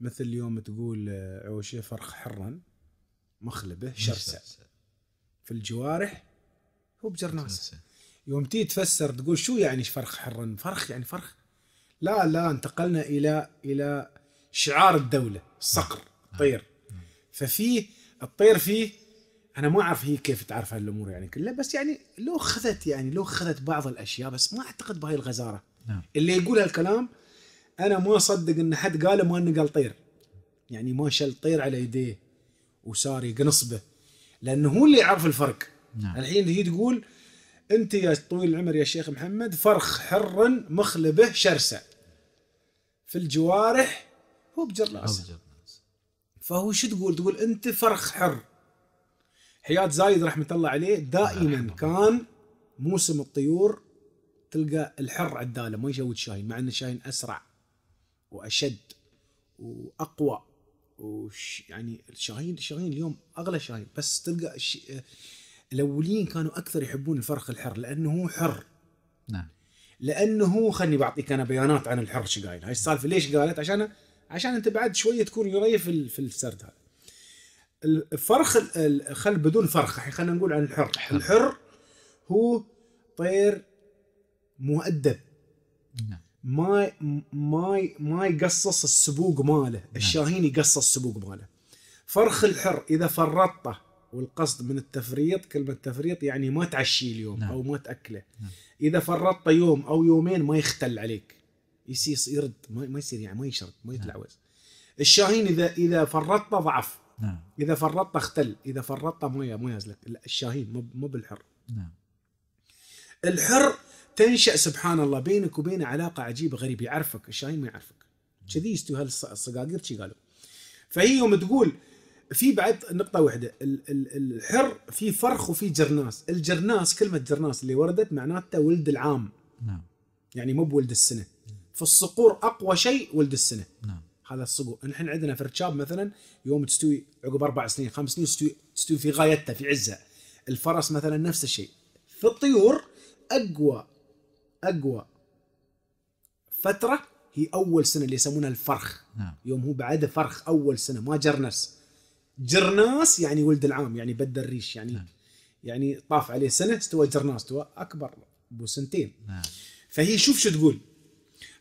مثل اليوم تقول آه، عوشه فرخ حرا مخلبه شرسه في الجوارح هو بجرناسه يوم تي تفسر تقول شو يعني فرخ حرا فرخ يعني فرخ لا لا انتقلنا الى الى شعار الدوله الصقر الطير نعم. نعم. ففي الطير فيه انا ما اعرف هي كيف تعرف هالامور يعني كلها بس يعني لو خذت يعني لو خذت بعض الاشياء بس ما اعتقد بهاي الغزاره نعم. اللي يقول هالكلام انا ما اصدق ان حد قاله ما انه قال طير يعني ما شل طير على يديه وصار يقنصبه لانه هو اللي يعرف الفرق نعم. الحين هي تقول انت يا طويل العمر يا شيخ محمد فرخ حر مخلبه شرسه في الجوارح هو بجرلاس فهو شو تقول تقول انت فرخ حر حياة زايد رحمة الله عليه دائما كان موسم الطيور تلقى الحر عداله ما يشوت شاهين مع ان شاهين اسرع واشد واقوى وش يعني الشاهين الشاهين اليوم اغلى شاهين بس تلقى الاولين كانوا اكثر يحبون الفرخ الحر لانه هو حر نعم لانه هو خلني بعطيك انا بيانات عن الحر ايش قايل هاي السالفه ليش قالت عشان عشان انت بعد شويه تكون قريب في في السرد هذا الفرخ خل بدون فرخ الحين خلينا نقول عن الحر حر. الحر هو طير مؤدب نعم ما ما ما يقصص السبوق ماله نعم. الشاهين يقصص السبوق ماله فرخ الحر اذا فرطته والقصد من التفريط كلمه تفريط يعني ما تعشيه اليوم نعم. او ما تاكله نعم. اذا فرطت يوم او يومين ما يختل عليك يصير يرد ما يصير يعني ما يشرد ما يتلعوز نعم. الشاهين اذا اذا فرطت ضعف نعم. اذا فرطت اختل اذا فرطت ما ما يزلك الشاهين مو بالحر نعم الحر تنشا سبحان الله بينك وبينه علاقه عجيبه غريبه يعرفك الشايب ما يعرفك كذي يستوي هالصقاقير شي قالوا فهي يوم تقول في بعد نقطة واحدة الحر في فرخ وفي جرناس، الجرناس كلمة جرناس اللي وردت معناتها ولد العام. نعم. يعني مو بولد السنة. فالصقور أقوى شيء ولد السنة. نعم. هذا الصقور، نحن عندنا فرتشاب مثلا يوم تستوي عقب أربع سنين خمس سنين تستوي تستوي في غايتها في عزها. الفرس مثلا نفس الشيء. في الطيور أقوى اقوى فتره هي اول سنه اللي يسمونها الفرخ نعم. يوم هو بعده فرخ اول سنه ما جرنس جرناس يعني ولد العام يعني بدل ريش يعني نعم. يعني طاف عليه سنه استوى جرناس استوى اكبر ابو سنتين نعم. فهي شوف شو تقول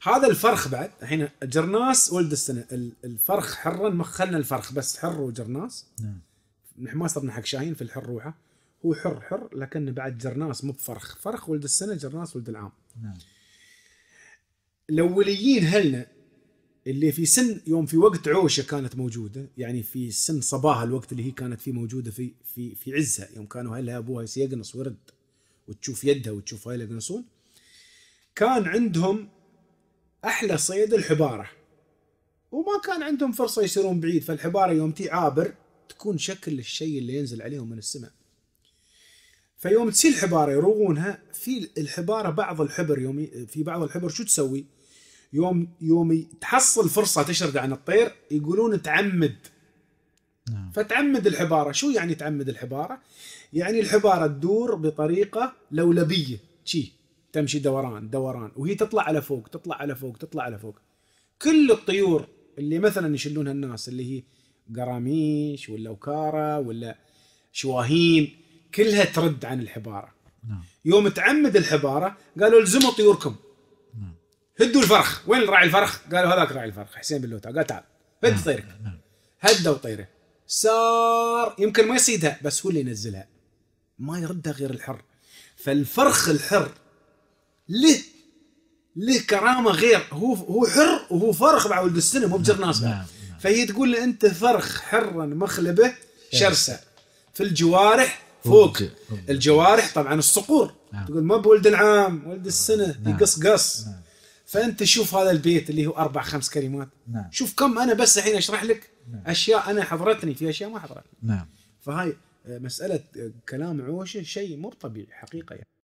هذا الفرخ بعد الحين جرناس ولد السنه الفرخ حرا خلنا الفرخ بس حر وجرناس نعم نحن ما صرنا حق شاهين في الحر روحه هو حر حر لكن بعد جرناس مو بفرخ فرخ ولد السنه جرناس ولد العام نعم الاوليين هلنا اللي في سن يوم في وقت عوشه كانت موجوده يعني في سن صباها الوقت اللي هي كانت فيه موجوده في في في عزها يوم كانوا اهلها ابوها يقنص ورد وتشوف يدها وتشوف هاي يقنصون كان عندهم احلى صيد الحباره وما كان عندهم فرصه يسيرون بعيد فالحباره يوم تي عابر تكون شكل الشيء اللي ينزل عليهم من السماء فيوم تصير الحباره يروغونها في الحباره بعض الحبر يوم في بعض الحبر شو تسوي؟ يوم يوم تحصل فرصه تشرد عن الطير يقولون تعمد نعم. فتعمد الحباره شو يعني تعمد الحباره؟ يعني الحباره تدور بطريقه لولبيه شي تمشي دوران دوران وهي تطلع على فوق تطلع على فوق تطلع على فوق كل الطيور اللي مثلا يشلونها الناس اللي هي قراميش ولا وكاره ولا شواهين كلها ترد عن الحباره نعم. يوم تعمد الحباره قالوا الزموا طيوركم نعم. هدوا الفرخ وين راعي الفرخ قالوا هذاك راعي الفرخ حسين بلوتا قال تعال هد نعم. طيرك نعم. هدوا طيره صار يمكن ما يصيدها بس هو اللي ينزلها ما يردها غير الحر فالفرخ الحر له له كرامه غير هو هو حر وهو فرخ مع ولد السنه مو بجر نعم. نعم. نعم. فهي تقول له انت فرخ حرا مخلبه شرسه في الجوارح فوق الجوارح طبعا الصقور نعم. تقول ما بولد العام ولد السنه نعم. يقص قص نعم. فانت شوف هذا البيت اللي هو اربع خمس كلمات نعم. شوف كم انا بس الحين اشرح لك نعم. اشياء انا حضرتني في اشياء ما حضرتني نعم فهاي آه، مساله آه، كلام عوشه شيء مو طبيعي حقيقه يعني